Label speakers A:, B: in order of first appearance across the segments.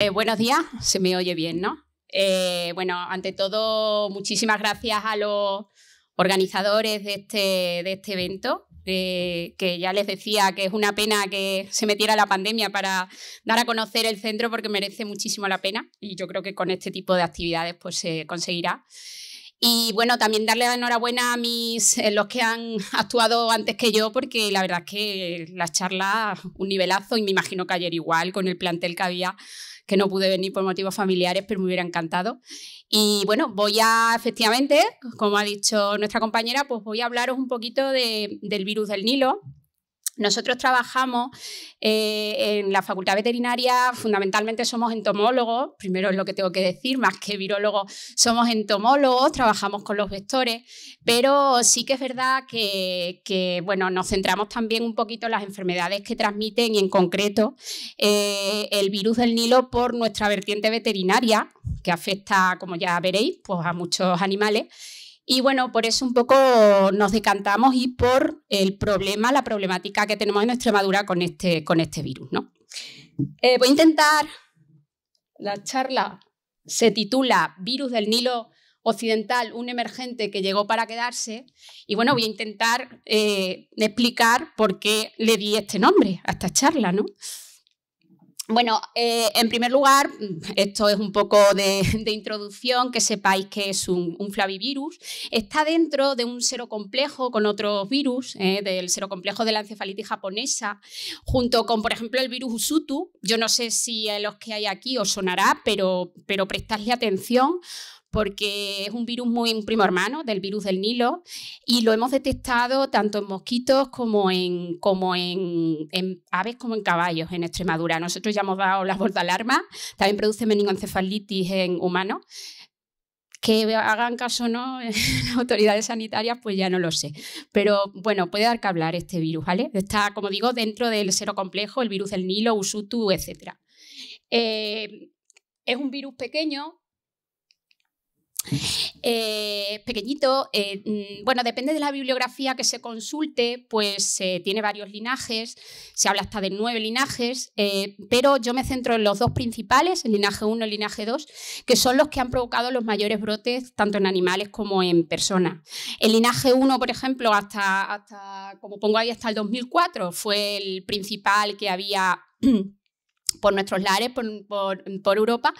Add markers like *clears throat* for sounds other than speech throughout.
A: Eh, buenos días, se me oye bien, ¿no? Eh, bueno, ante todo, muchísimas gracias a los organizadores de este, de este evento, eh, que ya les decía que es una pena que se metiera la pandemia para dar a conocer el centro porque merece muchísimo la pena y yo creo que con este tipo de actividades pues se conseguirá. Y bueno, también darle la enhorabuena a mis, los que han actuado antes que yo, porque la verdad es que las charlas, un nivelazo, y me imagino que ayer igual, con el plantel que había, que no pude venir por motivos familiares, pero me hubiera encantado. Y bueno, voy a, efectivamente, como ha dicho nuestra compañera, pues voy a hablaros un poquito del virus del Nilo, nosotros trabajamos eh, en la facultad veterinaria, fundamentalmente somos entomólogos, primero es lo que tengo que decir, más que virólogos, somos entomólogos, trabajamos con los vectores, pero sí que es verdad que, bueno, nos centramos también un poquito en las enfermedades que transmiten y en concreto eh, el virus del Nilo por nuestra vertiente veterinaria, que afecta, como ya veréis, pues a muchos animales y bueno, por eso un poco nos decantamos y por el problema, la problemática que tenemos en Extremadura con este, con este virus. ¿no? Eh, voy a intentar, la charla se titula Virus del Nilo Occidental, un emergente que llegó para quedarse. Y bueno, voy a intentar eh, explicar por qué le di este nombre a esta charla. ¿no? Bueno, eh, en primer lugar, esto es un poco de, introducción, que sepáis que es un, flavivirus. Está dentro de un serocomplejo con otros virus, eh, del del serocomplejo de la encefalitis japonesa, junto con, por ejemplo, el virus Usutu. Yo no sé si los que hay aquí os sonará, pero, pero prestadle atención porque es un virus muy primo hermano del virus del Nilo y lo hemos detectado tanto en mosquitos como en, como en, aves como en caballos en Extremadura. Nosotros ya hemos dado la vuelta alarma, también produce meningoencefalitis en humanos. Que hagan caso o no *laughs* autoridades sanitarias, pues ya no lo sé. Pero bueno, puede dar que hablar este virus, ¿vale? Está, como digo, dentro del cero complejo, el virus del Nilo, Usutu, etc. Eh, es un virus pequeño, eh, pequeñito. Eh, mm, bueno, depende de la bibliografía que se consulte, pues eh, tiene varios linajes, se habla hasta de nueve linajes, pero yo me centro en los dos principales, el linaje 1 y el linaje 2, que son los que han provocado los mayores brotes tanto en animales como en personas. El linaje 1, por ejemplo, hasta, hasta, como pongo ahí, hasta el 2004 fue el principal que había... *clears throat* por nuestros lares, por, por, Europa,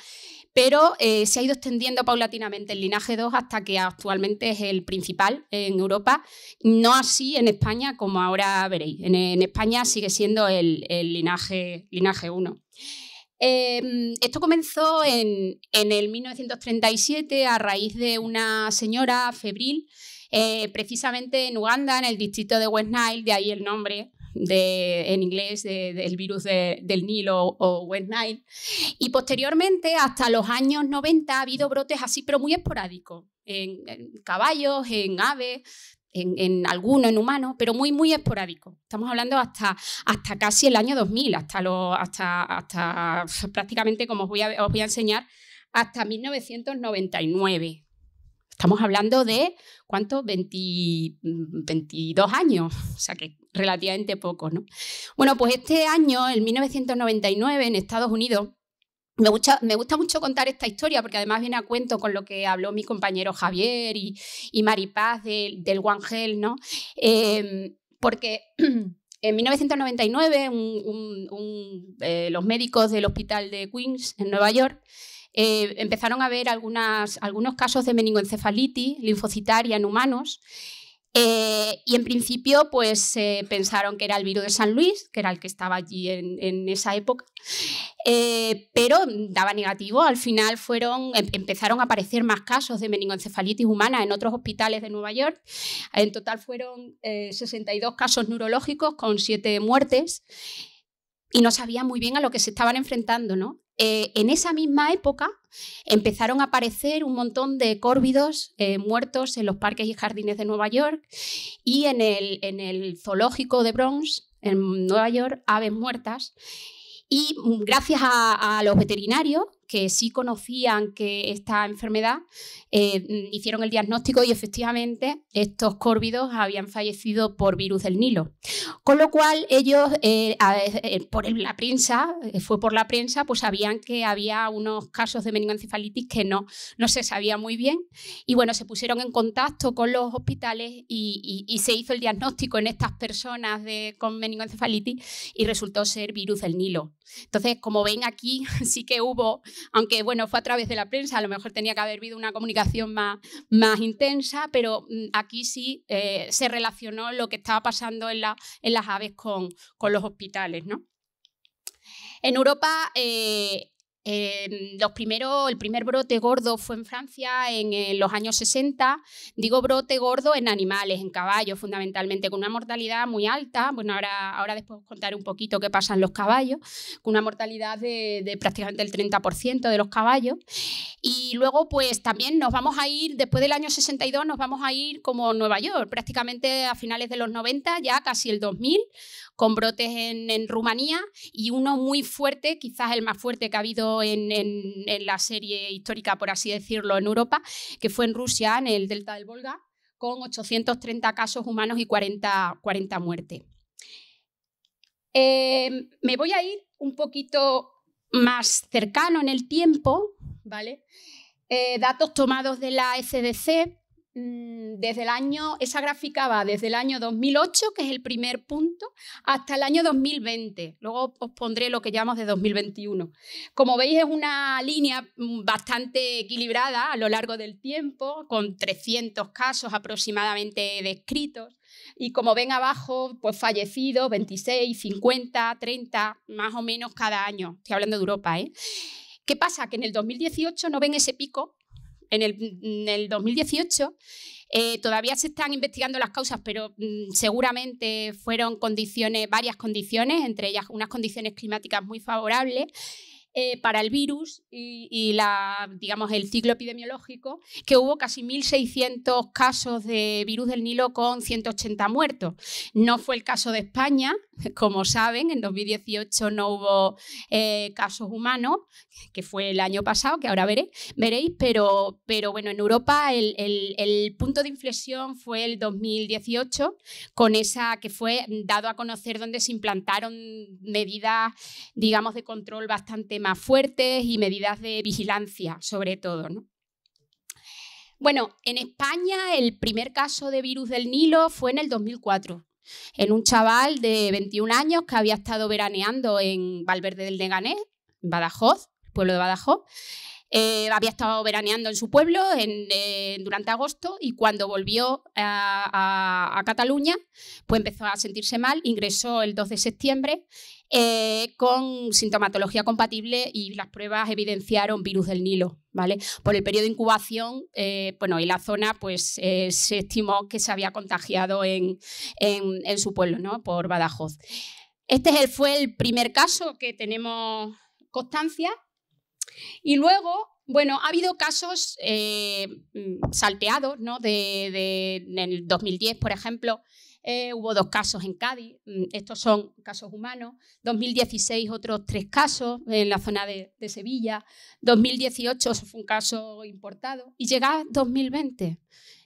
A: pero eh, se ha ido extendiendo paulatinamente el linaje 2 hasta que actualmente es el principal en Europa, no así en España como ahora veréis. En, en España sigue siendo el, el linaje, linaje 1. Em, esto comenzó en, en, el 1937 a raíz de una señora febril, eh, precisamente en Uganda, en el distrito de West Nile, de ahí el nombre, en inglés del virus del Nilo o West Nile. Y posteriormente, hasta los años 90, ha habido brotes así, pero muy esporádicos, en, caballos, en aves, en, algunos, en humanos, pero muy, muy esporádicos. Estamos hablando hasta, hasta casi el año 2000, hasta, hasta, prácticamente, como os voy a enseñar, hasta 1999. Estamos hablando de, ¿cuánto? 22 mm, años, *laughs* o sea que relativamente poco, ¿no? Bueno, pues este año, en 1999, en Estados Unidos, me gusta, me gusta, mucho contar esta historia porque además viene a cuento con lo que habló mi compañero Javier y, Mari Maripaz del One Hell, ¿no? Em, porque *clears throat* en 1999 eh, los médicos del hospital de Queens, en Nueva York, eh, empezaron a ver algunas, algunos casos de meningoencefalitis linfocitaria en humanos. Eh, y en principio, pues eh, pensaron que era el virus de San Luis, que era el que estaba allí en, en esa época, pero daba negativo. Al final fueron, em, empezaron a aparecer más casos de meningoencefalitis humana en otros hospitales de Nueva York. En total fueron 62 casos neurológicos con 7 muertes y no sabían muy bien a lo que se estaban enfrentando, ¿no? Eh, en esa misma época empezaron a aparecer un montón de córvidos eh, muertos en los parques y jardines de Nueva York y en el, zoológico de Bronx, en Nueva York, aves muertas. Y mm, gracias a los veterinarios que sí conocían que esta enfermedad, eh, mm, hicieron el diagnóstico y efectivamente estos córvidos habían fallecido por virus del Nilo. Con lo cual ellos, eh, eh, por la prensa, fue por la prensa, pues sabían que había unos casos de meningoencefalitis que no, no se sabía muy bien y bueno, se pusieron en contacto con los hospitales y, se hizo el diagnóstico en estas personas de, con meningoencefalitis y resultó ser virus del Nilo. Entonces, como ven aquí, *laughs* sí que hubo aunque bueno, fue a través de la prensa, a lo mejor tenía que haber habido una comunicación más, más intensa, pero mm, aquí sí eh, se relacionó lo que estaba pasando en, en las aves con, los hospitales. ¿no? En Europa eh, Em, los primero el primer brote gordo fue en Francia en, eh, los años 60. Digo brote gordo en animales, en caballos fundamentalmente, con una mortalidad muy alta. Bueno, ahora, ahora después os contaré un poquito qué pasa en los caballos, con una mortalidad de, de prácticamente el 30% de los caballos. Y luego, pues también nos vamos a ir, después del año 62, nos vamos a ir como Nueva York, prácticamente a finales de los 90, ya casi el 2000 con brotes en, Rumanía y uno muy fuerte, quizás el más fuerte que ha habido en, la serie histórica, por así decirlo, en Europa, que fue en Rusia, en el delta del Volga, con 830 casos humanos y 40, muertes. Em, me voy a ir un poquito más cercano en el tiempo, ¿vale? Eh, datos tomados de la SDC Mm, desde el año, esa gráfica va desde el año 2008, que es el primer punto, hasta el año 2020. Luego os pondré lo que llamamos de 2021. Como veis, es una línea mm, bastante equilibrada a lo largo del tiempo, con 300 casos aproximadamente descritos. Y como ven abajo, pues fallecidos 26, 50, 30, más o menos cada año. Estoy hablando de Europa, ¿eh? ¿Qué pasa? Que en el 2018 no ven ese pico en el, 2018. Eh, todavía se están investigando las causas, pero mm, seguramente fueron condiciones, varias condiciones, entre ellas unas condiciones climáticas muy favorables. Eh, para el virus y, la, digamos, el ciclo epidemiológico, que hubo casi 1.600 casos de virus del Nilo con 180 muertos. No fue el caso de España, *laughs* como saben, en 2018 no hubo eh, casos humanos, que fue el año pasado, que ahora veré, veréis, pero, pero bueno, en Europa el, el punto de inflexión fue el 2018, con esa que fue dado a conocer donde se implantaron medidas, digamos, de control bastante eh, más fuertes y medidas de vigilancia, sobre todo. ¿no? Bueno, en España el primer caso de virus del Nilo fue en el 2004, en un chaval de 21 años que había estado veraneando en Valverde del Negané, en Badajoz, pueblo de Badajoz, eh, había estado veraneando en su pueblo eh, durante agosto y cuando volvió a, Cataluña, pues empezó a sentirse mal, ingresó el 2 de septiembre eh, con sintomatología compatible y las pruebas evidenciaron virus del Nilo. ¿vale? Por el periodo de incubación, bueno, y la zona, pues se estimó que se había contagiado en, su pueblo, ¿no? Por Badajoz. Este fue el primer caso que tenemos constancia y luego, bueno, ha habido casos eh, mm, salteados, ¿no? en el 2010, por ejemplo, eh, hubo dos casos en Cádiz, mm, estos son casos humanos. 2016 otros tres casos en la zona de, Sevilla. 2018 eso fue un caso importado. Y llega 2020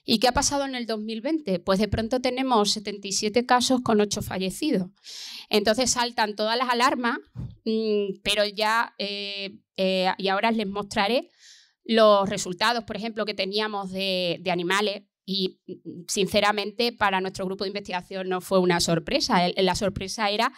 A: ¿Y qué ha pasado en el 2020? Pues de pronto tenemos 77 casos con 8 fallecidos. Entonces saltan todas las alarmas, mm, pero ya, eh, eh, y ahora les mostraré los resultados, por ejemplo, que teníamos de, animales y mm, sinceramente para nuestro grupo de investigación no fue una sorpresa. La sorpresa era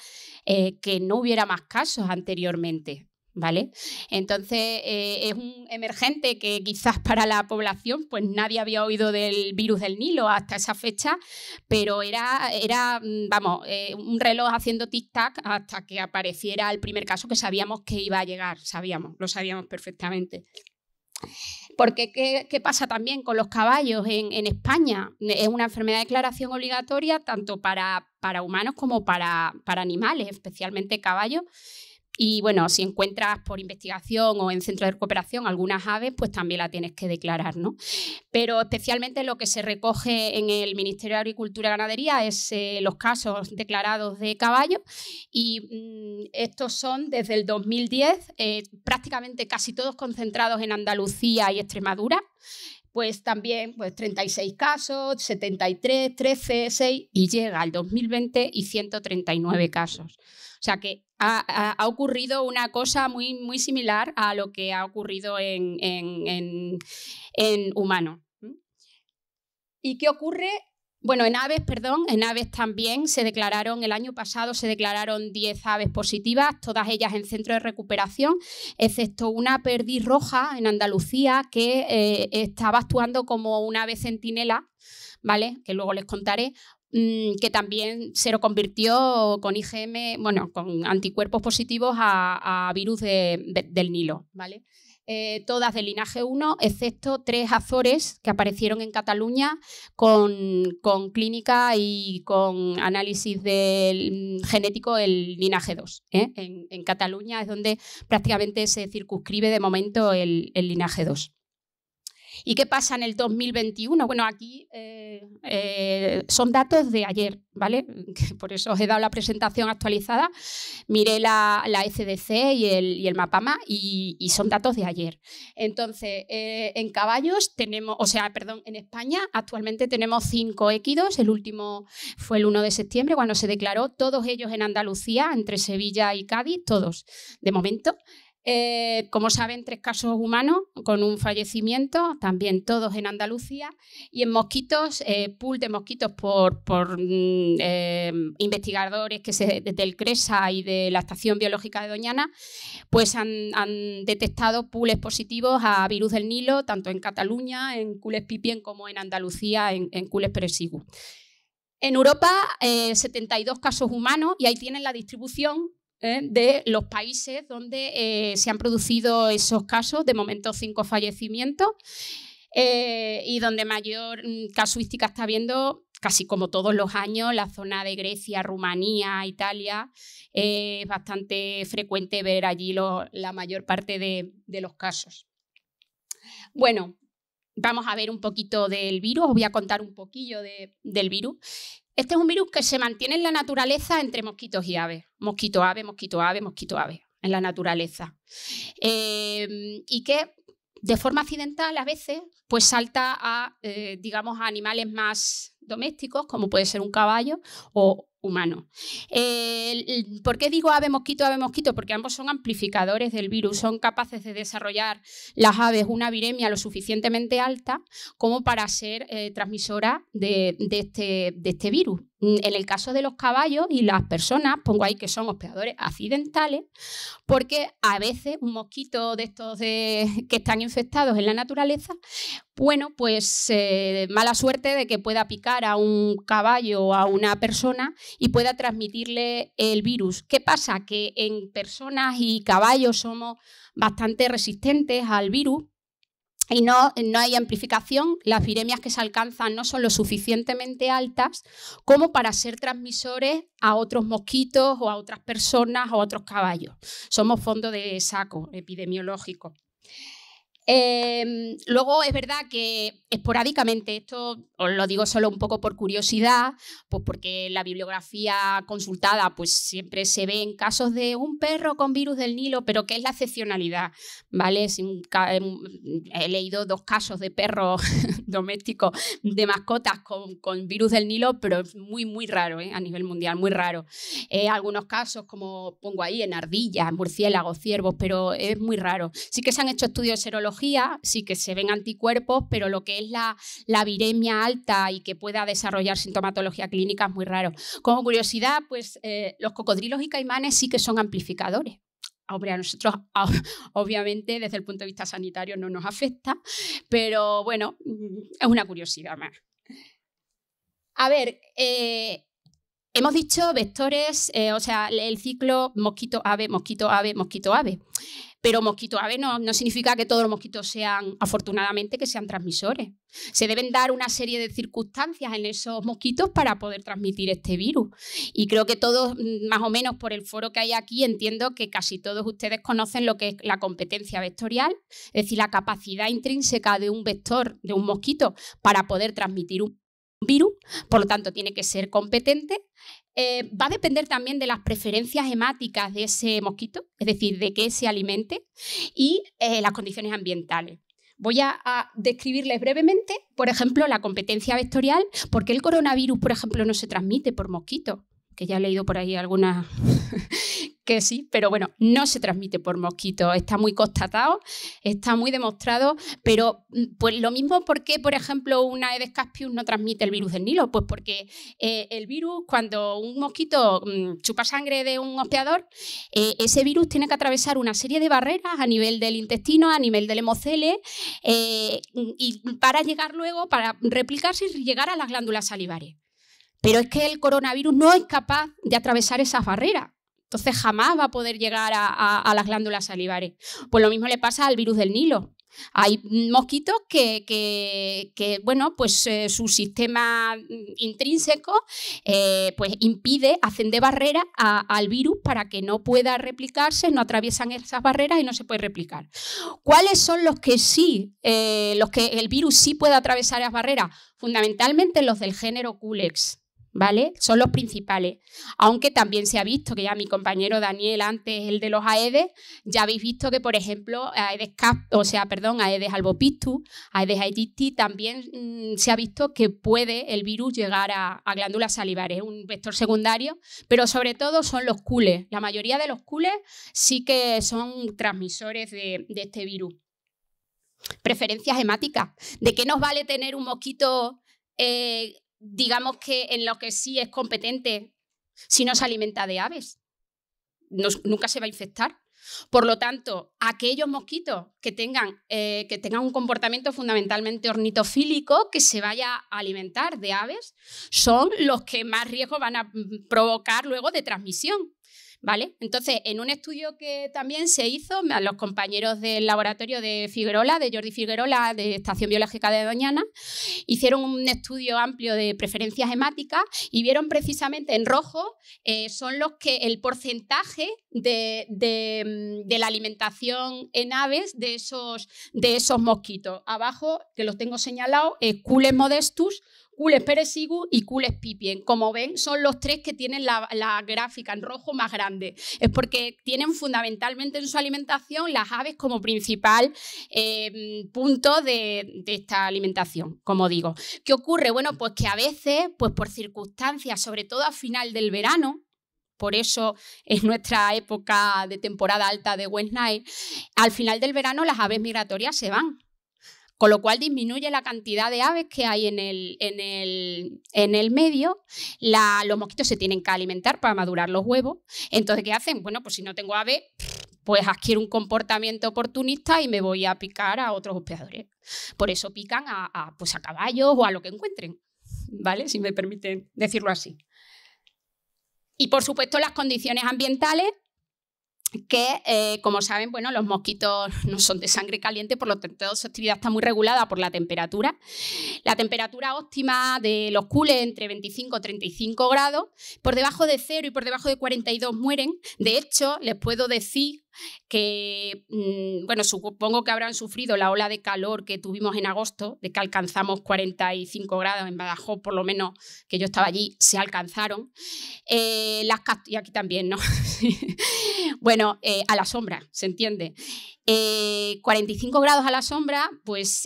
A: eh, que no hubiera más casos anteriormente. ¿vale? Entonces eh, es un emergente que quizás *laughs* para la población pues nadie había oído del virus del Nilo hasta esa fecha, pero era, era mm, vamos, eh, un reloj haciendo tic-tac hasta que apareciera el primer caso que sabíamos que iba a llegar, sabíamos, lo sabíamos perfectamente. Porque ¿qué, pasa también con los caballos en, España? Es una enfermedad de declaración obligatoria tanto para, humanos como para, para, animales, especialmente caballos. Y bueno, si encuentras por investigación o en centro de cooperación algunas aves, pues también la tienes que declarar, Pero especialmente lo que se recoge en el Ministerio de Agricultura y Ganadería es eh, los casos declarados de caballo y mm, estos son desde el 2010 eh, prácticamente casi todos concentrados en Andalucía y Extremadura pues también pues 36 casos, 73, 13, 6 y llega al 2020 y 139 casos. O sea que ha, ocurrido una cosa muy, muy similar a lo que ha ocurrido en, en, en humano. ¿Mm? ¿Y qué ocurre bueno, en aves, perdón, en aves también se declararon, el año pasado se declararon 10 aves positivas, todas ellas en centro de recuperación, excepto una perdiz roja en Andalucía que eh, estaba actuando como una ave centinela, ¿vale? Que luego les contaré, mm, que también se lo convirtió con IgM, bueno, con anticuerpos positivos a, virus del Nilo, ¿vale? Eh, todas del linaje 1, excepto tres Azores que aparecieron en Cataluña con, clínica y con análisis del, mm, genético el linaje 2. ¿eh? En, Cataluña es donde prácticamente se circunscribe de momento el, el linaje 2. ¿Y qué pasa en el 2021? Bueno, aquí eh, eh, son datos de ayer, ¿vale? *laughs* Por eso os he dado la presentación actualizada. Miré la, la SDC y el, Mapama y, son datos de ayer. Entonces, eh, en caballos tenemos, o sea, perdón, en España actualmente tenemos cinco equidos. El último fue el 1 de septiembre cuando se declaró, todos ellos en Andalucía, entre Sevilla y Cádiz, todos. De momento, eh, como saben, tres casos humanos con un fallecimiento, también todos en Andalucía. Y en mosquitos, eh, pool de mosquitos por, mm, em, investigadores que se, del CRESA y de la Estación Biológica de Doñana, pues han, detectado pools positivos a virus del Nilo, tanto en Cataluña, en Cules Pipien, como en Andalucía, en, en Cules Presigu. En Europa, 72 eh, casos humanos y ahí tienen la distribución ¿eh? de los países donde eh, se han producido esos casos, de momento cinco fallecimientos, eh, y donde mayor mm, casuística está habiendo casi como todos los años, la zona de Grecia, Rumanía, Italia, es bastante frecuente ver allí la mayor parte de, los casos. Bueno, vamos a ver un poquito del virus, os voy a contar un poquillo del virus. Este es un virus que se mantiene en la naturaleza entre mosquitos y aves. Mosquito ave, mosquito ave, mosquito ave, en la naturaleza. Eh, y que de forma accidental a veces pues salta a, eh, digamos, a animales más domésticos, como puede ser un caballo o humano. ¿Por qué digo ave mosquito, ave mosquito? Porque ambos son amplificadores del virus, son capaces de desarrollar las aves una viremia lo suficientemente alta como para ser eh, transmisora este, de, este, virus. Mm, en el caso de los caballos y las personas, pongo ahí que son hospedadores accidentales, porque a veces un mosquito de estos *laughs* que están infectados en la naturaleza, bueno, pues eh, mala suerte de que pueda picar a un caballo o a una persona y pueda transmitirle el virus. ¿Qué pasa? Que en personas y caballos somos bastante resistentes al virus y no, no, hay amplificación, las viremias que se alcanzan no son lo suficientemente altas como para ser transmisores a otros mosquitos o a otras personas o a otros caballos. Somos fondo de saco epidemiológico. Em, luego es verdad que esporádicamente, esto os lo digo solo un poco por curiosidad, pues porque la bibliografía consultada pues siempre se ve en casos de un perro con virus del Nilo, pero que es la excepcionalidad, ¿vale? Em, he leído dos casos de perros *laughs* domésticos, de mascotas con, virus del Nilo, pero es muy, muy raro, ¿eh? a nivel mundial, muy raro. Eh, algunos casos, como pongo ahí, en ardillas, murciélagos, ciervos, pero es muy raro. Sí que se han hecho estudios serológicos sí que se ven anticuerpos, pero lo que es la, la viremia alta y que pueda desarrollar sintomatología clínica es muy raro. Como curiosidad, pues eh, los cocodrilos y caimanes sí que son amplificadores. Hombre, a nosotros ah, obviamente desde el punto de vista sanitario no nos afecta, pero bueno, es una curiosidad más. A ver, eh, hemos dicho vectores, eh, o sea, el ciclo mosquito-ave, mosquito-ave, mosquito-ave. Pero mosquito ave no, no significa que todos los mosquitos sean, afortunadamente, que sean transmisores. Se deben dar una serie de circunstancias en esos mosquitos para poder transmitir este virus. Y creo que todos, mm, más o menos por el foro que hay aquí, entiendo que casi todos ustedes conocen lo que es la competencia vectorial, es decir, la capacidad intrínseca de un vector, de un mosquito, para poder transmitir un virus, por lo tanto tiene que ser competente eh, va a depender también de las preferencias hemáticas de ese mosquito, es decir, de qué se alimente y eh, las condiciones ambientales. Voy a, describirles brevemente, por ejemplo, la competencia vectorial, porque el coronavirus, por ejemplo, no se transmite por mosquito, que ya he leído por ahí algunas *laughs* que sí, pero bueno, no se transmite por mosquitos, está muy constatado, está muy demostrado, pero mm, pues lo mismo, porque por ejemplo, una Aedes caspius no transmite el virus del Nilo? Pues porque eh, el virus, cuando un mosquito mm, chupa sangre de un hospedador, eh, ese virus tiene que atravesar una serie de barreras a nivel del intestino, a nivel del hemocele, eh, mm, y para llegar luego, para replicarse y llegar a las glándulas salivares. Pero es que el coronavirus no es capaz de atravesar esas barreras. Entonces jamás va a poder llegar a, las glándulas salivares. Pues lo mismo le pasa al virus del Nilo. Hay mosquitos que, bueno, pues eh, su sistema intrínseco eh, pues impide, hacen de barrera al virus para que no pueda replicarse, no atraviesan esas barreras y no se puede replicar. ¿Cuáles son los que sí, eh, los que el virus sí puede atravesar esas barreras? Fundamentalmente los del género Culex. ¿vale? Son los principales. Aunque también se ha visto que ya mi compañero Daniel antes, el de los AEDES, ya habéis visto que, por ejemplo, AEDES Cap, o sea, perdón, AEDES albopictus, AEDES aegypti, también mm, se ha visto que puede el virus llegar a, glándulas salivares, un vector secundario, pero sobre todo son los cules. La mayoría de los cules sí que son transmisores de, este virus. Preferencias hemáticas. ¿De qué nos vale tener un mosquito eh, digamos que en lo que sí es competente, si no se alimenta de aves, nunca se va a infectar. Por lo tanto, aquellos mosquitos que tengan, eh, que tengan un comportamiento fundamentalmente ornitofílico, que se vaya a alimentar de aves, son los que más riesgo van a mm, provocar luego de transmisión. Entonces, en un estudio que también se hizo, los compañeros del laboratorio de Figuerola, de Jordi Figuerola, de Estación Biológica de Doñana, hicieron un estudio amplio de preferencias hemáticas y vieron precisamente en rojo eh, son los que el porcentaje mm, de, la alimentación en aves de esos, mosquitos. Abajo, que los tengo señalado, es Cules modestus, Cules perezigu y Cules Pipien. Como ven, son los tres que tienen la, gráfica en rojo más grande. Es porque tienen fundamentalmente en su alimentación las aves como principal em, punto de, esta alimentación, como digo. ¿Qué ocurre? Bueno, pues que a veces, pues por circunstancias, sobre todo a final del verano, por eso es nuestra época de temporada alta de West Nile, al final del verano las aves migratorias se van con lo cual disminuye la cantidad de aves que hay en el, en el, medio. los mosquitos se tienen que alimentar para madurar los huevos. Entonces, ¿qué hacen? Bueno, pues si no tengo aves, pues adquiero un comportamiento oportunista y me voy a picar a otros hospedadores. Por eso pican a, pues a caballos o a lo que encuentren, ¿vale? Si me permiten decirlo así. Y por supuesto las condiciones ambientales que, eh, como saben, bueno, los mosquitos *laughs* no son de sangre caliente, por lo tanto su actividad está muy regulada por la temperatura. La temperatura óptima de los cules entre 25 y 35 grados, por debajo de cero y por debajo de 42 mueren. De hecho, les puedo decir que, mm, bueno, supongo que habrán sufrido la ola de calor que tuvimos en agosto, de que alcanzamos 45 grados en Badajoz, por lo menos que yo estaba allí, se alcanzaron. Eh, las y aquí también, ¿no? *laughs* bueno, eh, a la sombra, ¿se entiende? 45 eh, grados a la sombra, pues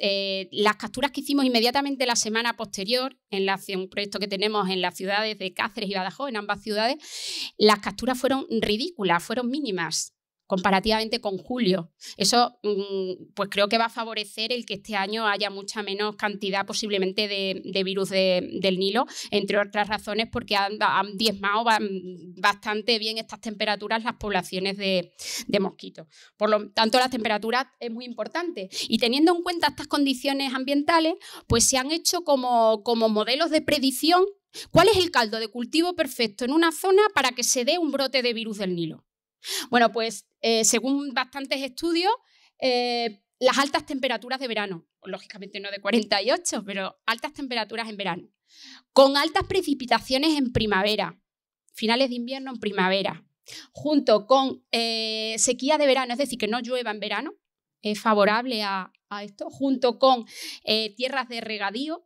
A: las capturas que hicimos inmediatamente la semana posterior, en la, un proyecto que tenemos en las ciudades de Cáceres y Badajoz, en ambas ciudades, las capturas fueron ridículas, fueron mínimas comparativamente con julio. Eso mm, pues creo que va a favorecer el que este año haya mucha menos cantidad posiblemente de, virus del Nilo, entre otras razones porque han, han, diezmado bastante bien estas temperaturas las poblaciones de, mosquitos. Por lo tanto, las temperaturas es muy importante. Y teniendo en cuenta estas condiciones ambientales, pues se han hecho como modelos de predicción cuál es el caldo de cultivo perfecto en una zona para que se dé un brote de virus del Nilo. Bueno, pues eh, según bastantes estudios, eh, las altas temperaturas de verano, lógicamente no de 48, pero altas temperaturas en verano, con altas precipitaciones en primavera, finales de invierno en primavera, junto con eh, sequía de verano, es decir, que no llueva en verano, es favorable a esto, junto con tierras de regadío,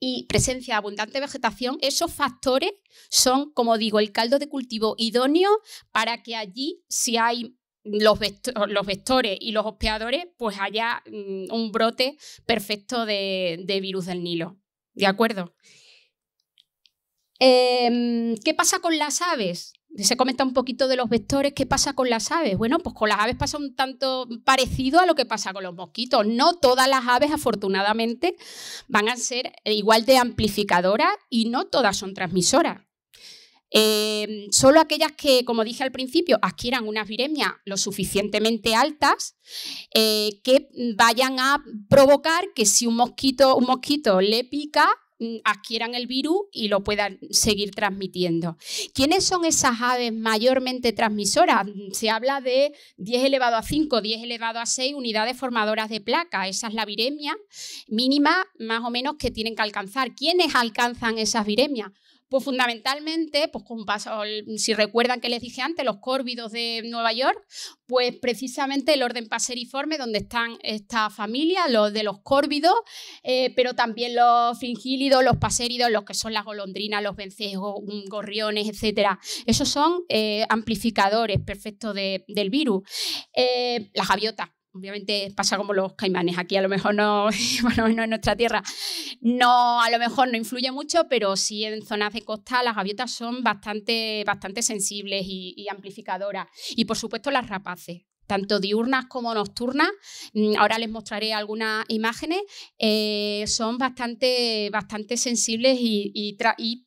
A: y presencia de abundante vegetación, esos factores son, como digo, el caldo de cultivo idóneo para que allí, si hay los, vectores y los hospedadores, pues haya mm, un brote perfecto de, virus del Nilo. ¿De acuerdo? Em, ¿Qué pasa con las aves? Se comenta un poquito de los vectores, ¿qué pasa con las aves? Bueno, pues con las aves pasa un tanto parecido a lo que pasa con los mosquitos. No todas las aves, afortunadamente, van a ser igual de amplificadoras y no todas son transmisoras. Eh, solo aquellas que, como dije al principio, adquieran unas viremias lo suficientemente altas eh, que vayan a provocar que si un mosquito, un mosquito le pica, Mm, adquieran el virus y lo puedan seguir transmitiendo. ¿Quiénes son esas aves mayormente transmisoras? Mm, se habla de 10 elevado a 5, 10 elevado a 6 unidades formadoras de placa. Esa es la viremia mínima más o menos que tienen que alcanzar. ¿Quiénes alcanzan esas viremias? Pues fundamentalmente, pues paso, si recuerdan que les dije antes, los córvidos de Nueva York, pues precisamente el orden paseriforme donde están esta familia, los de los córvidos, eh, pero también los fringílidos, los paséridos, los que son las golondrinas, los vencejos, gorriones, etcétera. Esos son eh, amplificadores perfectos del virus. Eh, las gaviotas, obviamente pasa como los caimanes, aquí a lo mejor no, *laughs* bueno, en nuestra tierra, no, a lo mejor no influye mucho, pero sí en zonas de costa las gaviotas son bastante, bastante sensibles y, amplificadoras. Y por supuesto las rapaces tanto diurnas como nocturnas. Mm, ahora les mostraré algunas imágenes. Eh, son bastante, bastante sensibles y,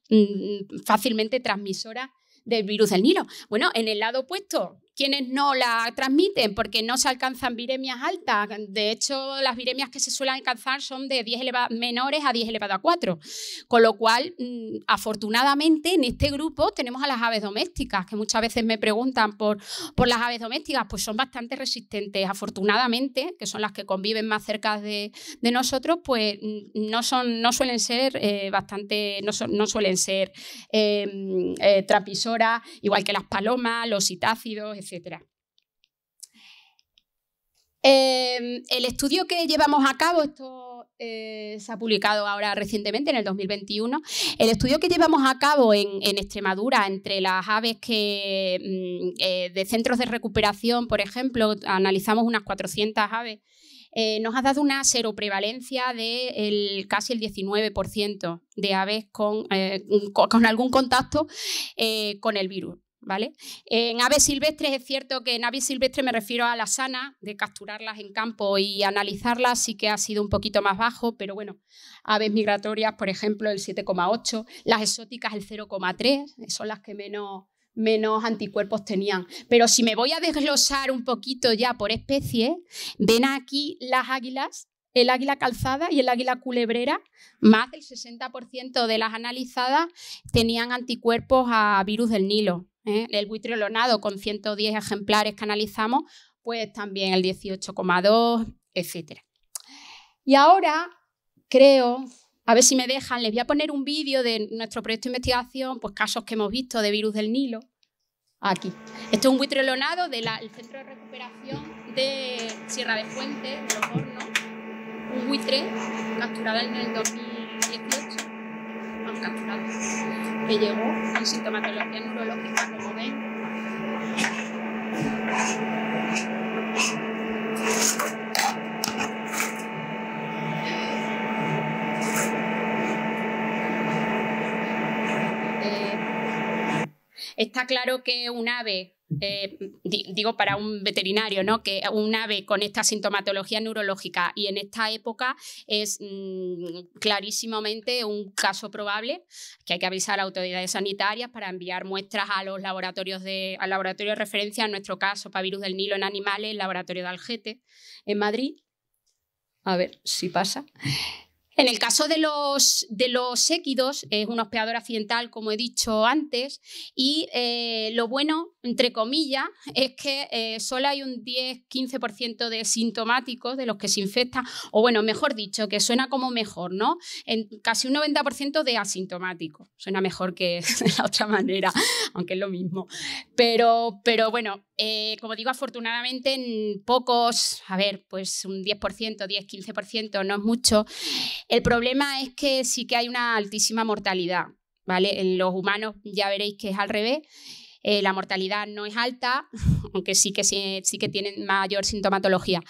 A: mm, fácilmente transmisoras del virus del Nilo. Bueno, en el lado opuesto, quienes no la transmiten porque no se alcanzan viremias altas. De hecho, las viremias que se suelen alcanzar son de 10 elevado, menores a 10 elevado a 4. Con lo cual, mm, afortunadamente, en este grupo tenemos a las aves domésticas, que muchas veces me preguntan por, por las aves domésticas, pues son bastante resistentes. Afortunadamente, que son las que conviven más cerca de, nosotros, pues mm, no, son, no suelen ser eh, bastante, no, no, suelen ser em, eh, trapisoras, igual que las palomas, los citácidos, Em, el estudio que llevamos a cabo, esto eh, se ha publicado ahora recientemente, en el 2021, el estudio que llevamos a cabo en, Extremadura entre las aves que, mm, eh, de centros de recuperación, por ejemplo, analizamos unas 400 aves, eh, nos ha dado una seroprevalencia de casi el 19% de aves con algún contacto con el virus. En aves silvestres es cierto que en aves silvestres me refiero a las sana de capturarlas en campo y analizarlas, sí que ha sido un poquito más bajo, pero bueno, aves migratorias, por ejemplo, el 7,8, las exóticas el 0,3, son las que menos menos anticuerpos tenían. Pero si me voy a desglosar un poquito ya por especie, ven aquí las águilas, el águila calzada y el águila culebrera, más del 60% de las analizadas tenían anticuerpos a virus del Nilo. ¿eh? El El lonado con 110 ejemplares que analizamos, pues también el 18,2, etc. Y ahora creo, a ver si me dejan, les voy a poner un vídeo de nuestro proyecto de investigación, pues casos que hemos visto de virus del Nilo. Aquí. Esto es un buitre lonado del Centro de Recuperación de Sierra de Fuentes, de los Hornos. Un buitre capturado en el 2018 que llegó en sintomatología neurológica, como ven. Eh, está claro que un ave eh, digo para un veterinario, ¿no? que un ave con esta sintomatología neurológica y en esta época es mm, clarísimamente un caso probable que hay que avisar a autoridades sanitarias para enviar muestras a los laboratorios de, al laboratorio de referencia, en nuestro caso, para virus del Nilo en animales, el laboratorio de Algete en Madrid.
B: A ver si pasa.
A: En el caso de los, de los équidos, es un hospedador accidental, como he dicho antes, y eh, lo bueno entre comillas, es que eh, solo hay un 10-15% de sintomáticos de los que se infectan, o bueno, mejor dicho, que suena como mejor, ¿no? En casi un 90% de asintomáticos. Suena mejor que *laughs* de la otra manera, aunque es lo mismo. Pero, pero bueno, eh, como digo, afortunadamente en pocos, a ver, pues un 10%, 10-15%, no es mucho. El problema es que sí que hay una altísima mortalidad, ¿vale? En los humanos ya veréis que es al revés eh, la mortalidad no es alta, *laughs* aunque sí que, sí, que tienen mayor sintomatología.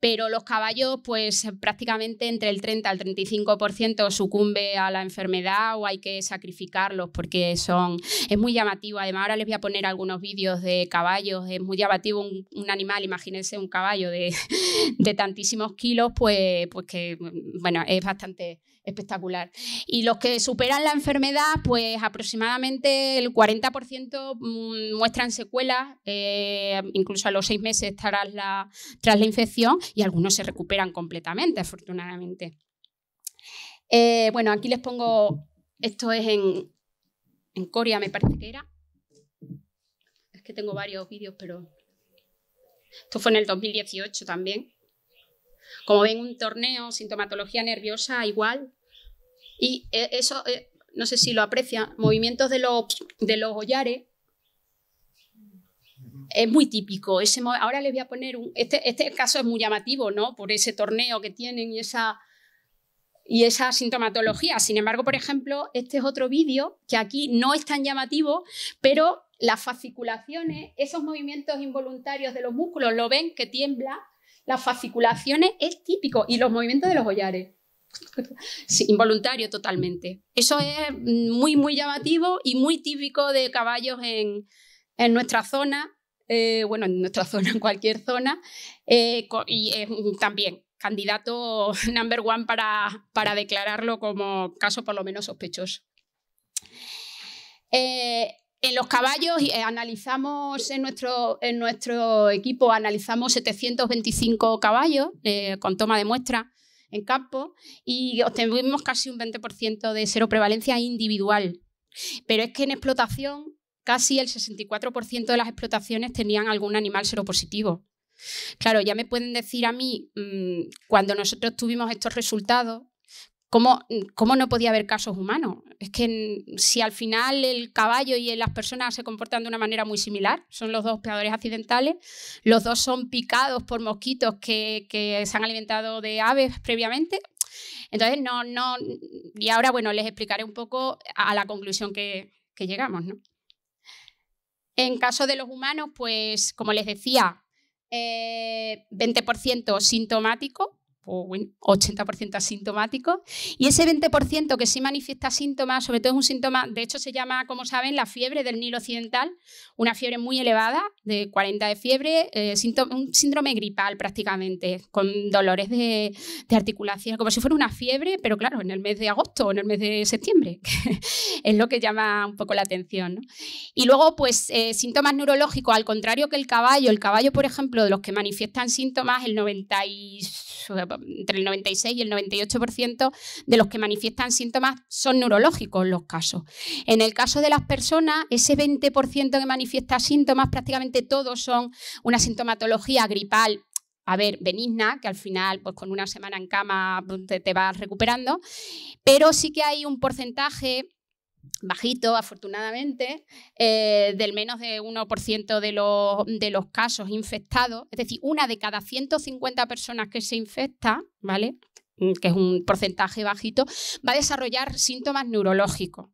A: Pero los caballos, pues prácticamente entre el 30 al 35% sucumbe a la enfermedad o hay que sacrificarlos porque son, es muy llamativo. Además, ahora les voy a poner algunos vídeos de caballos. Es muy llamativo un, animal, imagínense un caballo de, *laughs* de tantísimos kilos, pues, pues que, bueno, es bastante espectacular. Y los que superan la enfermedad, pues aproximadamente el 40% mm, muestran secuelas, eh, incluso a los seis meses tras la, tras la infección, y algunos se recuperan completamente, afortunadamente. Eh, bueno, aquí les pongo, esto es en, en Corea, me parece que era. Es que tengo varios vídeos, pero... Esto fue en el 2018 también. Como ven, un torneo, sintomatología nerviosa igual, y eh, eso, eh, no sé si lo aprecia, movimientos de los, de los hollares es muy típico. Ese, ahora les voy a poner un. Este, este, caso es muy llamativo, ¿no? Por ese torneo que tienen y esa, y esa sintomatología. Sin embargo, por ejemplo, este es otro vídeo que aquí no es tan llamativo, pero las fasciculaciones, esos movimientos involuntarios de los músculos, lo ven que tiembla, las fasciculaciones es típico y los movimientos de los hollares. Sí, involuntario totalmente. Eso es muy, muy llamativo y muy típico de caballos en, nuestra zona, eh, bueno, en nuestra *laughs* zona, en cualquier zona, eh, y también candidato *laughs* number one para, para declararlo como caso por lo menos sospechoso. Eh, en los caballos analizamos, en nuestro, en nuestro equipo analizamos 725 caballos con toma de muestra en campo y obtuvimos casi un 20% de seroprevalencia individual. Pero es que en explotación casi el 64% de las explotaciones tenían algún animal seropositivo. Claro, ya me pueden decir a mí, mm, cuando nosotros tuvimos estos resultados, ¿cómo, mm, no podía haber casos humanos? es que si al final el caballo y las personas se comportan de una manera muy similar, son los dos peadores accidentales, los dos son picados por mosquitos que, se han alimentado de aves previamente. Entonces, no, no, y ahora, bueno, les explicaré un poco a la conclusión que, llegamos, En caso de los humanos, pues, como les decía, 20% eh, sintomático, 80% asintomático Y ese 20% que sí manifiesta síntomas, sobre todo es un síntoma, de hecho se llama, como saben, la fiebre del Nilo Occidental, una fiebre muy elevada, de 40 de fiebre, eh, un síndrome gripal prácticamente, con dolores de, articulación, como si fuera una fiebre, pero claro, en el mes de agosto o en el mes de septiembre, *laughs* es lo que llama un poco la atención. Y luego, pues, eh, síntomas neurológicos, al contrario que el caballo, el caballo, por ejemplo, de los que manifiestan síntomas, el 90 entre el 96 y el 98% de los que manifiestan síntomas son neurológicos los casos. En el caso de las personas, ese 20% que manifiesta síntomas, prácticamente todos son una sintomatología gripal a ver, benigna, que al final, pues con una semana en cama pues, te, te, vas recuperando, pero sí que hay un porcentaje bajito, afortunadamente, eh, del menos de 1% de los, casos infectados, es decir, una de cada 150 personas que se infecta, ¿vale? Mm, que es un porcentaje bajito, va a desarrollar síntomas neurológicos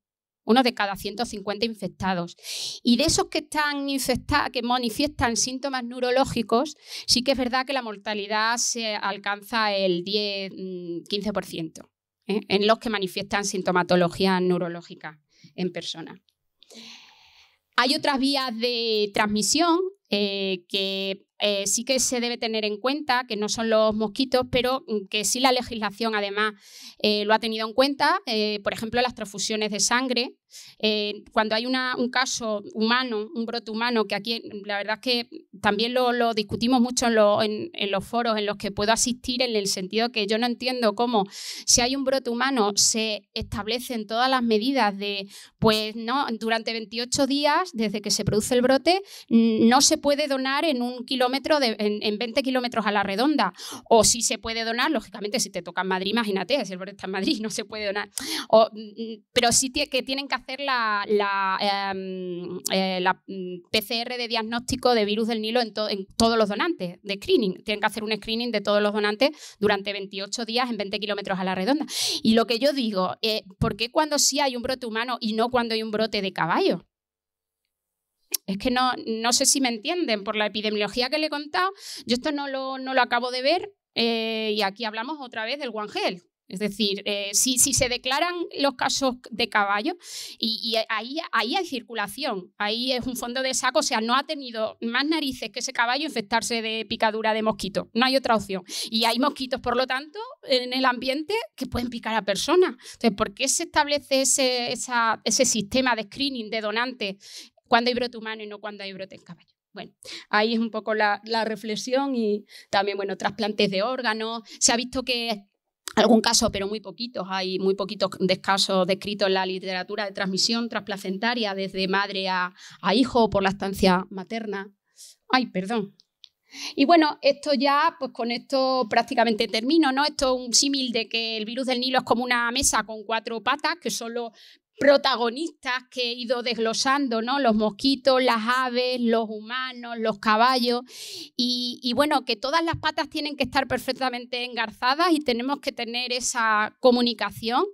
A: uno de cada 150 infectados. Y de esos que, están infectados, que manifiestan síntomas neurológicos, sí que es verdad que la mortalidad se alcanza el 10-15%, mm, ¿eh? en los que manifiestan sintomatología neurológica en persona. Hay otras vías de transmisión eh, que eh, sí que se debe tener en cuenta que no son los mosquitos, pero mm, que sí la legislación además eh, lo ha tenido en cuenta. Eh, por ejemplo, las transfusiones de sangre. cuando hay un caso humano, un brote humano, que aquí mm, la verdad es que también lo, discutimos mucho en, en, los foros en los que puedo asistir, en el sentido que yo no entiendo cómo si hay un brote humano se establecen todas las medidas de, pues no, durante 28 días desde que se produce el brote, no se puede donar en un kilómetro en, 20 kilómetros a la redonda. O si se puede donar, lógicamente, si te toca en Madrid, imagínate, si el está en Madrid, no se puede donar. Mm, pero sí que tienen que hacer la, la, em, eh, mm, PCR de diagnóstico de virus del Nilo en, todos los donantes, de screening. Tienen que hacer un screening de todos los donantes durante 28 días en 20 kilómetros a la redonda. Y lo que yo digo, eh, ¿por qué cuando sí hay un brote humano y no cuando hay un brote de caballo? es que no, no sé si me entienden por la epidemiología que le he contado. Yo esto no lo, no lo acabo de ver eh, y aquí hablamos otra vez del One Es decir, eh, si, se declaran los casos de caballo, y, ahí, ahí hay circulación, ahí es un fondo de saco, o sea, no ha tenido más narices que ese caballo infectarse de picadura de mosquito, no hay otra opción. Y hay mosquitos, por lo tanto, en el ambiente que pueden picar a personas. Entonces, ¿por qué se establece ese, ese sistema de screening de donantes cuando hay brote humano y no cuando hay brote en caballo. Bueno, ahí es un poco la, reflexión y también, bueno, trasplantes de órganos. Se ha visto que algún caso, pero muy poquitos, hay muy poquitos casos descritos en la literatura de transmisión transplacentaria desde madre a, a hijo por la estancia materna. Ay, perdón, y bueno, esto ya, pues con esto prácticamente termino, ¿no? Esto es un símil de que el virus del Nilo es como una mesa con cuatro patas que solo protagonistas que he ido desglosando, ¿no? Los mosquitos, las aves, los humanos, los caballos. Y, bueno, que todas las patas tienen que estar perfectamente engarzadas y tenemos que tener esa comunicación.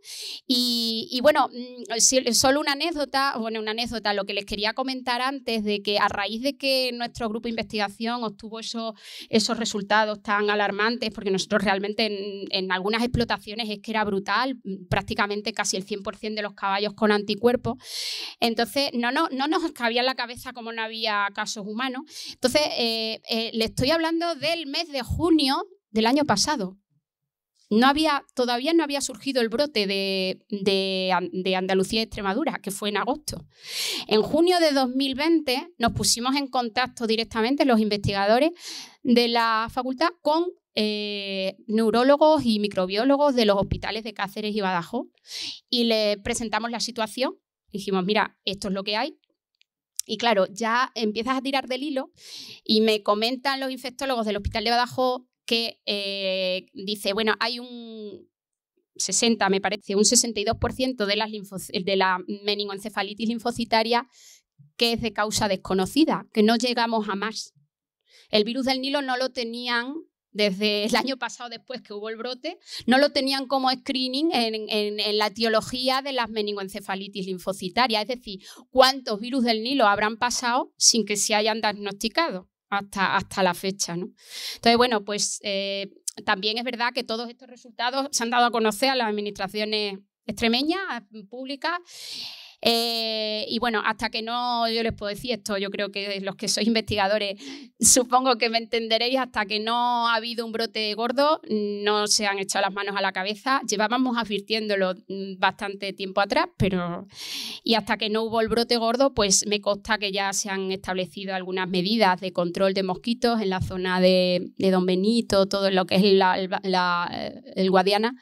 A: Y, bueno, mm, solo una anécdota, bueno, una anécdota, lo que les quería comentar antes de que a raíz de que nuestro grupo de investigación obtuvo esos, esos resultados tan alarmantes, porque nosotros realmente en, en algunas explotaciones es que era brutal, mm, prácticamente casi el 100% de los caballos con anticuerpos. Entonces, no, no, no nos cabía en la cabeza como no había casos humanos. Entonces, eh, eh, le estoy hablando del mes de junio del año pasado. No había, todavía no había surgido el brote de, de Andalucía y Extremadura, que fue en agosto. En junio de 2020 nos pusimos en contacto directamente los investigadores de la facultad con eh, neurólogos y microbiólogos de los hospitales de Cáceres y Badajoz y le presentamos la situación. Dijimos, mira, esto es lo que hay. Y claro, ya empiezas a tirar del hilo y me comentan los infectólogos del hospital de Badajoz que eh, dice, bueno, hay un 60, me parece, un 62% de, las de la meningoencefalitis linfocitaria que es de causa desconocida, que no llegamos a más. El virus del Nilo no lo tenían desde el año pasado después que hubo el brote, no lo tenían como screening en, la etiología de las meningoencefalitis linfocitaria, es decir, cuántos virus del Nilo habrán pasado sin que se hayan diagnosticado hasta, hasta la fecha. ¿no? Entonces, bueno, pues eh, también es verdad que todos estos resultados se han dado a conocer a las administraciones extremeñas, públicas, eh, y bueno, hasta que no, yo les puedo decir esto, yo creo que los que sois investigadores, *laughs* supongo que me entenderéis, hasta que no ha habido un brote gordo, no se han echado las manos a la cabeza. Llevábamos advirtiéndolo mm, bastante tiempo atrás, pero... Y hasta que no hubo el brote gordo, pues me consta que ya se han establecido algunas medidas de control de mosquitos en la zona de, Don Benito, todo lo que es eh, el Guadiana.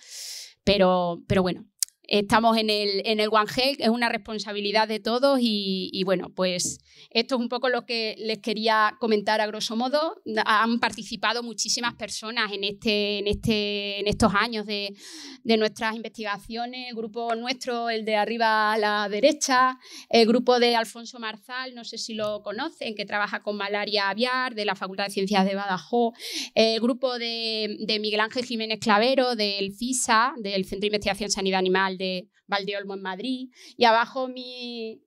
A: Pero, pero bueno, estamos en el, en el One Health, es una responsabilidad de todos y, bueno, pues esto es un poco lo que les quería comentar a grosso modo. Han participado muchísimas personas en, este, en, este, en estos años de, nuestras investigaciones, el grupo nuestro, el de arriba a la derecha, el grupo de Alfonso Marzal, no sé si lo conocen, que trabaja con malaria aviar, de la Facultad de Ciencias de Badajoz, el grupo de, de Miguel Ángel Jiménez Clavero, del CISA, del Centro de Investigación Sanidad Animal de Valdeolmo en Madrid, y abajo mi,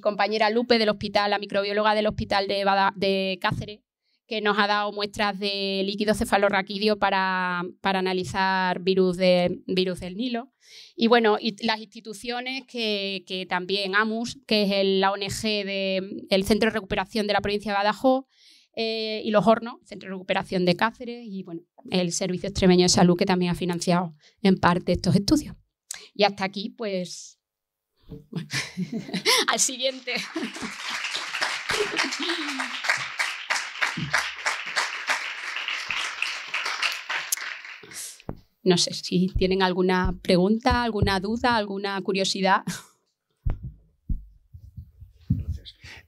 A: compañera Lupe del hospital, la microbióloga del hospital de, Cáceres, que nos ha dado muestras de líquido cefalorraquídeo para, analizar virus, de, virus del Nilo. Y bueno, y las instituciones que, también AMUS, que es la ONG del Centro de Recuperación de la provincia de Badajoz, eh, y Los Hornos, Centro de Recuperación de Cáceres, y bueno, el Servicio Extremeño de Salud, que también ha financiado en parte estos estudios. Y hasta aquí, pues, *laughs* al siguiente. No sé si tienen alguna pregunta, alguna duda, alguna curiosidad.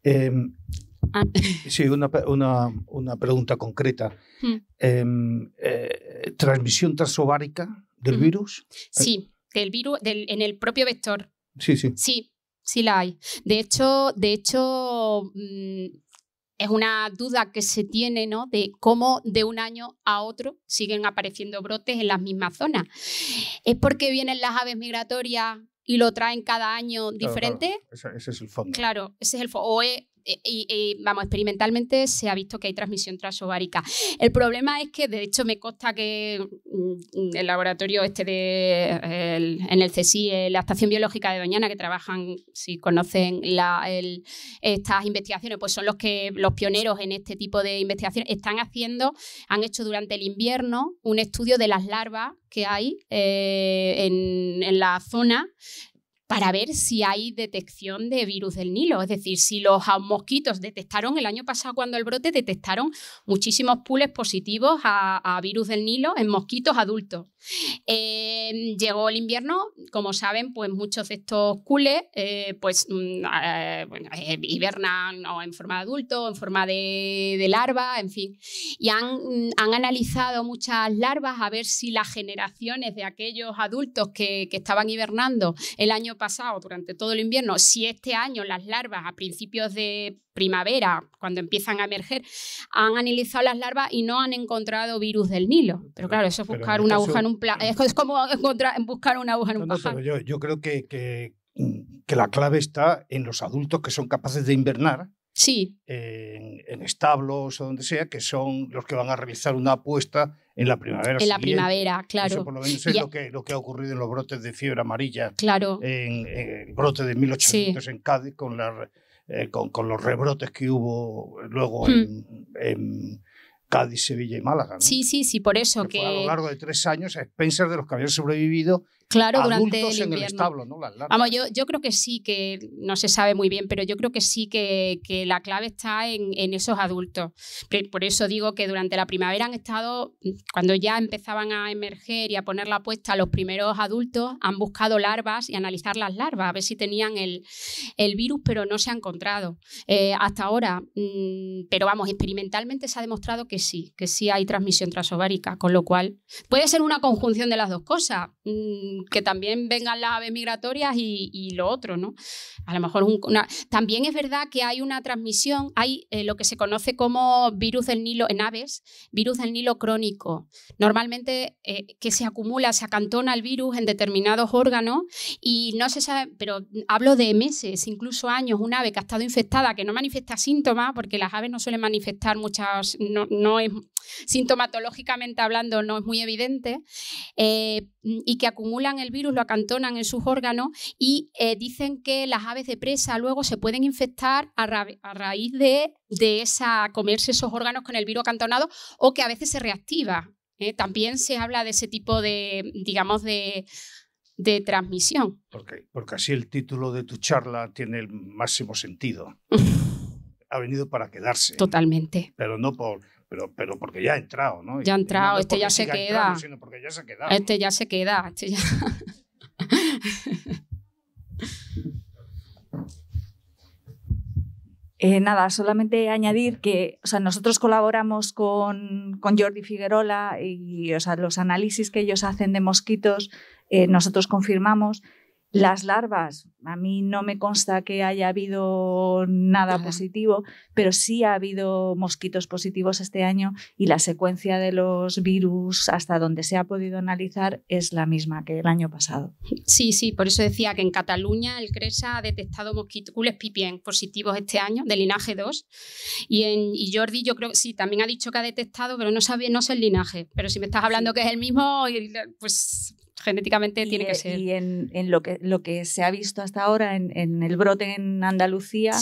A: Em, ah.
B: Sí, una, pregunta concreta. Hmm. Em, eh, ¿Transmisión transovárica del virus?
A: Sí. Eh, del virus del, en el propio vector. Sí, sí. Sí, sí la hay. De hecho, de hecho mm, es una duda que se tiene, ¿no? De cómo de un año a otro siguen apareciendo brotes en las mismas zonas. ¿Es porque vienen las aves migratorias y lo traen cada año diferente.
B: Claro, Ese, es el fondo.
A: Claro, ese es el fondo. O es eh, y, vamos, experimentalmente se ha visto que hay transmisión transovárica. El problema es que, de hecho, me consta que mm, mm, el laboratorio este de, en el CSI, eh, la Estación Biológica de Doñana, que trabajan, si conocen estas investigaciones, pues son los que los pioneros en este tipo de investigaciones están haciendo, han hecho durante el invierno un estudio de las larvas que hay eh, en, la zona para ver si hay detección de virus del Nilo. Es decir, si los ah, mosquitos detectaron el año pasado cuando el brote, detectaron muchísimos pules positivos a virus del Nilo en mosquitos adultos. Em, llegó el invierno, como saben, pues muchos de estos cules eh, pues, mm, ah, eh, hibernan o en forma de adulto, en forma de, larva, en fin. Y mm, han, analizado muchas larvas a ver si las generaciones de aquellos adultos que estaban hibernando el año pasado durante todo el invierno, si este año las larvas a principios de primavera, cuando empiezan a emerger, han analizado las larvas y no han encontrado virus del Nilo. Pero claro, eso es buscar este una aguja en un plato. Mm. es, como encontrar, buscar una aguja en un plato. pajar. yo, creo que, que,
B: la clave está en los adultos que son capaces de invernar. Sí. En, establos o donde sea, que son los que van a realizar una apuesta en la primavera. En la primavera, claro. Eso por lo menos es lo, que, lo que ha ocurrido en los brotes de fiebre amarilla. Claro. En, el brote de 1800 en Cádiz con la eh, con, con, los rebrotes que hubo luego en, hmm. Cádiz, Sevilla y Málaga. Sí,
A: sí, sí, por eso que, a lo largo
B: de tres años, Spencer de los que habían sobrevivido claro, durante en el establo, Vamos,
A: yo, yo creo que sí, que no se sabe muy bien, pero yo creo que sí que, la clave está en, esos adultos. Por eso digo que durante la primavera han estado, cuando ya empezaban a emerger y a poner la apuesta los primeros adultos han buscado larvas y analizar las larvas, a ver si tenían el, virus, pero no se ha encontrado eh, hasta ahora. Mm, pero vamos, experimentalmente se ha demostrado que sí, que sí hay transmisión transovárica, con lo cual puede ser una conjunción de las dos cosas. Mm, que también vengan las aves migratorias y, lo otro, ¿no? A lo mejor también es verdad que hay una transmisión, hay eh, lo que se conoce como virus del Nilo en aves, virus del Nilo crónico. Normalmente eh, que se acumula, se acantona el virus en determinados órganos y no se sabe, pero hablo de meses, incluso años, un ave que ha estado infectada, que no manifiesta síntomas, porque las aves no suelen manifestar muchas, no, es sintomatológicamente hablando, no es muy evidente, eh, y que acumula el virus, lo acantonan en sus órganos y eh, dicen que las aves de presa luego se pueden infectar a, raíz de, esa, comerse esos órganos con el virus acantonado o que a veces se reactiva. ¿eh? También se habla de ese tipo de, digamos, de, transmisión.
B: porque así el título de tu charla tiene el máximo sentido. *laughs* ha venido para quedarse. Totalmente. Pero no por, pero, pero porque ya ha entrado, ¿no? Ya ha entrado, este ya se queda. Este ya se *laughs* eh, queda, nada, solamente añadir que o sea, nosotros colaboramos con, con Jordi Figuerola y o sea, los análisis que ellos hacen de mosquitos, eh, nosotros confirmamos las larvas, a mí no me consta que haya habido nada positivo, pero sí ha habido mosquitos positivos este año y la secuencia de los virus hasta donde se ha podido analizar es la misma que el año pasado.
A: Sí, sí, por eso decía que en Cataluña el CRESA ha detectado mosquitos pipien positivos este año de linaje 2 y, en, Jordi yo creo que sí, también ha dicho que ha detectado, pero no sabe, no sé el linaje, pero si me estás hablando que es el mismo, pues genéticamente tiene que e, ser. Y
B: en, lo, que, se ha visto hasta ahora en, el brote en Andalucía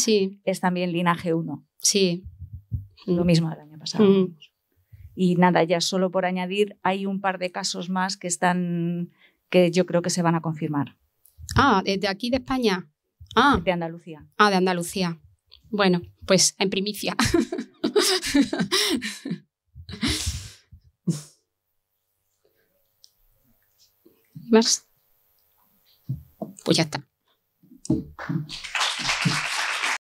B: es también linaje 1. Sí. Lo mm. mismo del año pasado. Mm. Y nada, ya solo por añadir, hay un par de casos más que están que yo creo que se van a confirmar.
A: Ah, desde aquí de España. Ah. De Andalucía. Ah, de Andalucía. Bueno, pues en primicia. *laughs* Pues ya está.